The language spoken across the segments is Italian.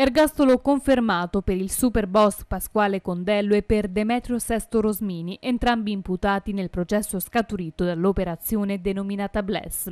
Ergastolo confermato per il super boss Pasquale Condello e per Demetrio Sesto Rosmini, entrambi imputati nel processo scaturito dall'operazione denominata Bless,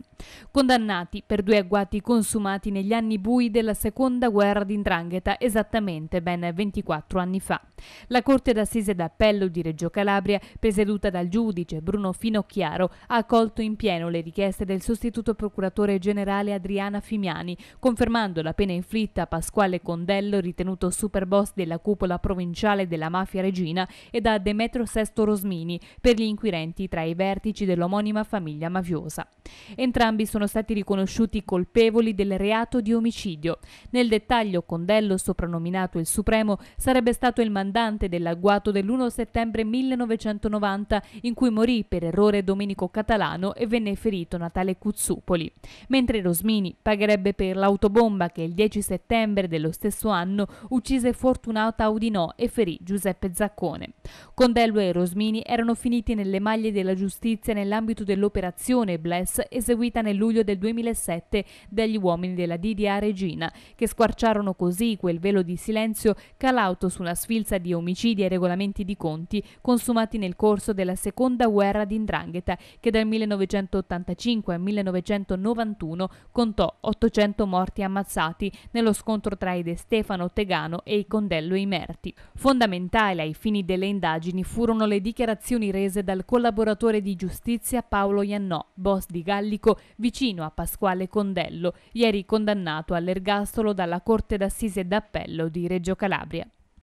condannati per due agguati consumati negli anni bui della seconda guerra d'indrangheta, esattamente ben 24 anni fa. La Corte d'Assise d'Appello di Reggio Calabria, presieduta dal giudice Bruno Finocchiaro, ha accolto in pieno le richieste del sostituto procuratore generale Adriana Fimiani, confermando la pena inflitta a Pasquale Condello Rondello, ritenuto superboss della cupola provinciale della mafia regina, e da Demetrio Sesto Rosmini, per gli inquirenti tra i vertici dell'omonima famiglia mafiosa. Entrambi sono stati riconosciuti colpevoli del reato di omicidio. Nel dettaglio, Condello, soprannominato il Supremo, sarebbe stato il mandante dell'agguato dell'1 settembre 1990, in cui morì per errore Domenico Catalano e venne ferito Natale Cuzzupoli, mentre Rosmini pagherebbe per l'autobomba che il 10 settembre dello stesso stesso anno uccise Fortunata Audinò e ferì Giuseppe Zaccone. Condello e Rosmini erano finiti nelle maglie della giustizia nell'ambito dell'operazione Bless eseguita nel luglio del 2007 dagli uomini della DDA Regina, che squarciarono così quel velo di silenzio calauto sulla sfilza di omicidi e regolamenti di conti consumati nel corso della seconda guerra d'Indrangheta che dal 1985 al 1991 contò 800 morti ammazzati nello scontro tra i Stefano Tegano e i Condello Imerti. Fondamentale ai fini delle indagini furono le dichiarazioni rese dal collaboratore di giustizia Paolo Iannò, boss di Gallico, vicino a Pasquale Condello, ieri condannato all'ergastolo dalla Corte d'Assise d'Appello di Reggio Calabria.